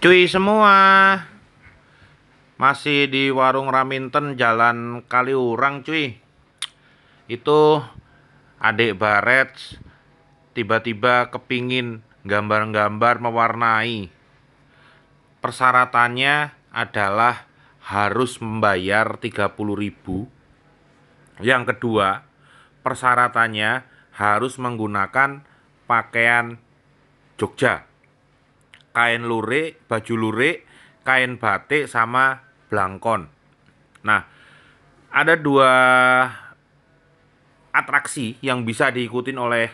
Cuy semua Masih di warung Raminten Jalan Kaliurang cuy Itu Adik Baret Tiba-tiba kepingin Gambar-gambar mewarnai Persyaratannya adalah harus membayar ribu Yang kedua, persyaratannya harus menggunakan pakaian Jogja kain lurik, baju lurik, kain batik sama blangkon. Nah, ada dua atraksi yang bisa diikutin oleh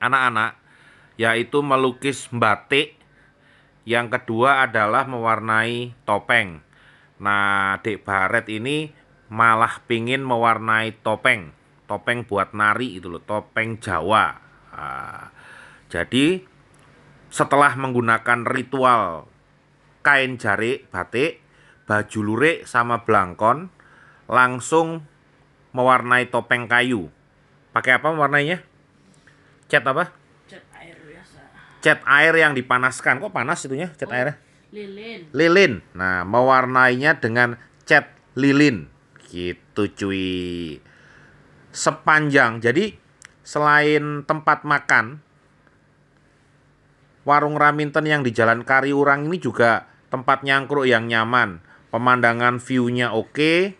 anak-anak yaitu melukis batik. Yang kedua adalah mewarnai topeng. Nah, Dek Baret ini malah pingin mewarnai topeng, topeng buat nari itu loh, topeng Jawa. Nah, jadi setelah menggunakan ritual kain jari batik, baju lurik sama belangkon, langsung mewarnai topeng kayu. Pakai apa warnanya? Cat apa? Cat air biasa. Cat air yang dipanaskan. Kok panas itunya cat oh, airnya? Lilin. Lilin. Nah, mewarnainya dengan cat lilin. Gitu cuy. Sepanjang. Jadi selain tempat makan, warung Raminten yang di Jalan Kariurang ini juga tempat nyangkruk yang nyaman. Pemandangan view-nya oke.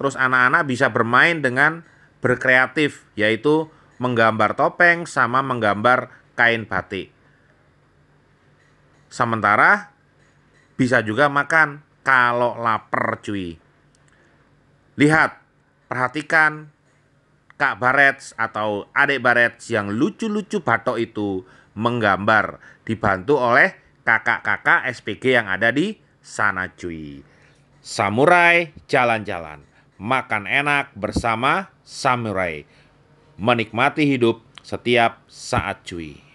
Terus anak-anak bisa bermain dengan berkreatif, yaitu menggambar topeng sama menggambar kain batik. Sementara bisa juga makan kalau lapar cuy. Lihat, perhatikan Kak Barets atau adik Barets yang lucu-lucu batok itu menggambar dibantu oleh kakak-kakak SPG yang ada di sana cuy. Samurai jalan-jalan, makan enak bersama samurai. Menikmati hidup setiap saat cuy.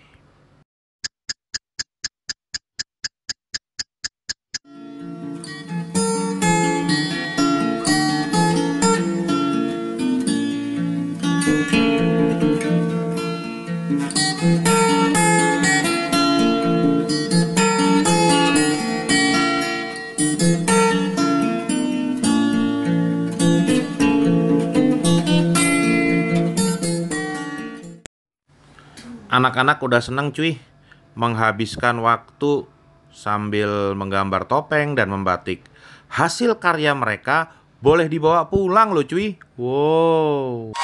anak-anak udah seneng cuy menghabiskan waktu sambil menggambar topeng dan membatik. Hasil karya mereka boleh dibawa pulang loh cuy. Wow.